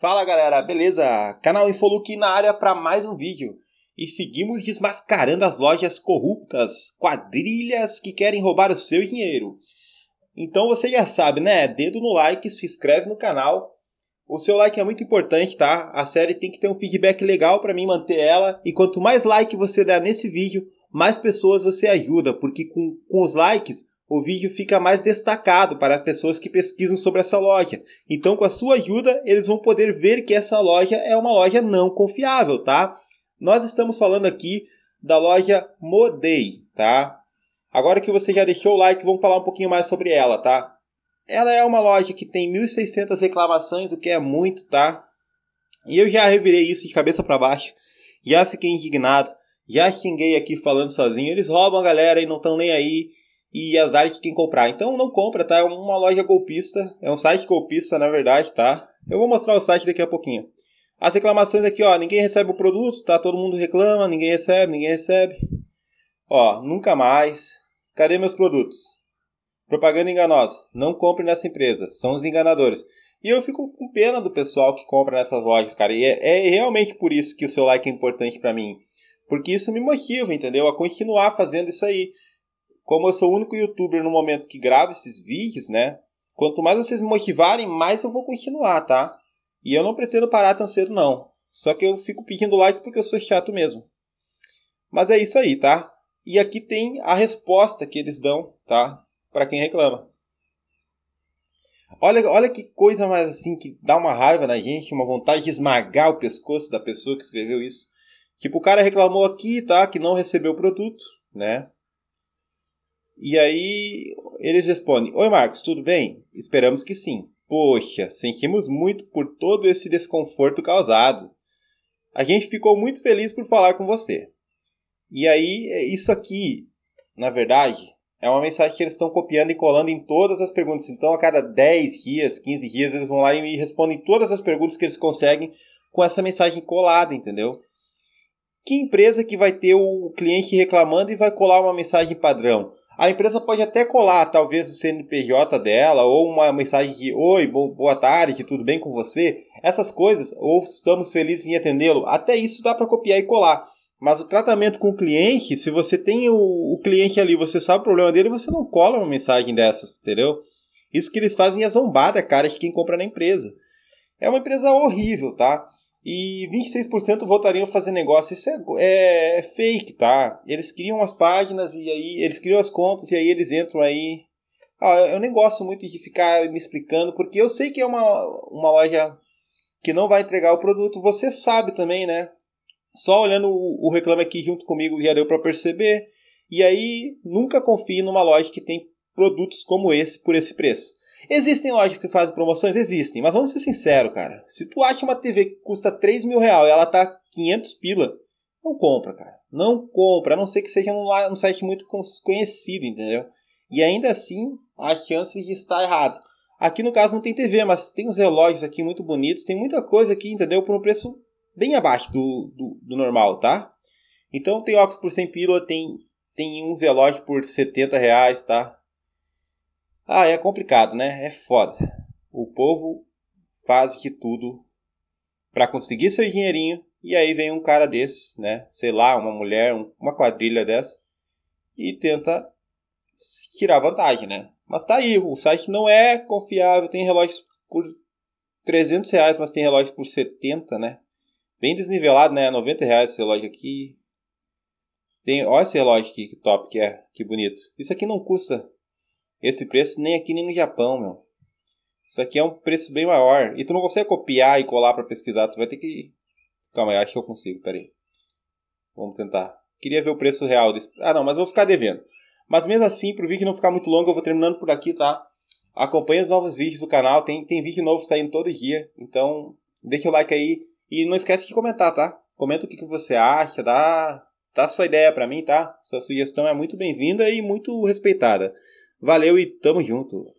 Fala galera, beleza? Canal Infoluc na área para mais um vídeo. E seguimos desmascarando as lojas corruptas, quadrilhas que querem roubar o seu dinheiro. Então você já sabe, né? Dedo no like, se inscreve no canal. O seu like é muito importante, tá? A série tem que ter um feedback legal para mim manter ela. E quanto mais like você der nesse vídeo, mais pessoas você ajuda, porque com, com os likes o vídeo fica mais destacado para as pessoas que pesquisam sobre essa loja. Então, com a sua ajuda, eles vão poder ver que essa loja é uma loja não confiável, tá? Nós estamos falando aqui da loja Modei, tá? Agora que você já deixou o like, vamos falar um pouquinho mais sobre ela, tá? Ela é uma loja que tem 1.600 reclamações, o que é muito, tá? E eu já revirei isso de cabeça para baixo, já fiquei indignado, já xinguei aqui falando sozinho. Eles roubam a galera e não estão nem aí e azar de quem comprar. Então não compra, tá? É uma loja golpista, é um site golpista, na verdade, tá? Eu vou mostrar o site daqui a pouquinho. As reclamações aqui, ó, ninguém recebe o produto, tá? Todo mundo reclama, ninguém recebe, ninguém recebe. Ó, nunca mais. Cadê meus produtos? Propaganda enganosa. Não compre nessa empresa, são os enganadores. E eu fico com pena do pessoal que compra nessas lojas, cara. E é, é realmente por isso que o seu like é importante para mim. Porque isso me motiva, entendeu? A continuar fazendo isso aí. Como eu sou o único youtuber no momento que gravo esses vídeos, né? Quanto mais vocês me motivarem, mais eu vou continuar, tá? E eu não pretendo parar tão cedo, não. Só que eu fico pedindo like porque eu sou chato mesmo. Mas é isso aí, tá? E aqui tem a resposta que eles dão, tá? Para quem reclama. Olha, olha que coisa mais assim que dá uma raiva na gente, uma vontade de esmagar o pescoço da pessoa que escreveu isso. Tipo, o cara reclamou aqui, tá? Que não recebeu o produto, né? E aí eles respondem: Oi, Marcos, tudo bem? Esperamos que sim. Poxa, sentimos muito por todo esse desconforto causado. A gente ficou muito feliz por falar com você. E aí, é isso aqui, na verdade, é uma mensagem que eles estão copiando e colando em todas as perguntas. Então, a cada 10 dias, 15 dias, eles vão lá e respondem todas as perguntas que eles conseguem com essa mensagem colada, entendeu? Que empresa que vai ter o cliente reclamando e vai colar uma mensagem padrão? a empresa pode até colar, talvez, o CNPJ dela, ou uma mensagem de Oi, boa tarde, tudo bem com você? Essas coisas, ou estamos felizes em atendê-lo, até isso dá para copiar e colar. Mas o tratamento com o cliente, se você tem o, o, cliente ali, você sabe o problema dele, você não cola uma mensagem dessas, entendeu? Isso que eles fazem é zombar da cara de quem compra na empresa. É uma empresa horrível, tá? e 26% votariam fazer negócio. Isso é, é, é, fake, tá? Eles criam as páginas e aí eles criam as contas e aí eles entram aí. Ah, eu nem gosto muito de ficar me explicando, porque eu sei que é uma, uma loja que não vai entregar o produto, você sabe também, né? Só olhando o, o reclame aqui junto comigo já deu para perceber. E aí, nunca confie numa loja que tem produtos como esse por esse preço. Existem lojas que fazem promoções? Existem, mas vamos ser sinceros, cara. Se tu acha uma TV que custa 3 mil reais e ela tá 500 pila, não compra, cara. Não compra, a não ser que seja um, um site muito conhecido, entendeu? E ainda assim, há chances de estar errado. Aqui no caso não tem TV, mas tem uns relógios aqui muito bonitos, tem muita coisa aqui, entendeu? Por um preço bem abaixo do, do, do normal, tá? Então tem óculos por 100 pila, tem, tem uns relógios por 70 reais, tá? Ah, é complicado, né? É foda. O povo faz de tudo para conseguir seu dinheirinho e aí vem um cara desse, né? Sei lá, uma mulher, uma quadrilha dessa e tenta tirar vantagem, né? Mas tá aí, o site não é confiável, tem relógios por 300 reais, mas tem relógios por 70, né? Bem desnivelado, né? 90 reais esse relógio aqui. Tem, olha esse relógio aqui, que top que é, que bonito. Isso aqui não custa esse preço nem aqui nem no Japão, meu. Isso aqui é um preço bem maior. E tu não consegue copiar e colar para pesquisar, tu vai ter que. Calma aí, acho que eu consigo, peraí. Vamos tentar. Queria ver o preço real desse. Ah, não, mas vou ficar devendo. Mas mesmo assim, pro vídeo não ficar muito longo, eu vou terminando por aqui, tá? Acompanhe os novos vídeos do canal, tem, tem vídeo novo saindo todo dia. Então, deixa o like aí e não esquece de comentar, tá? Comenta o que, que você acha, dá, dá sua ideia para mim, tá? Sua sugestão é muito bem-vinda e muito respeitada. Valeu e tamo junto!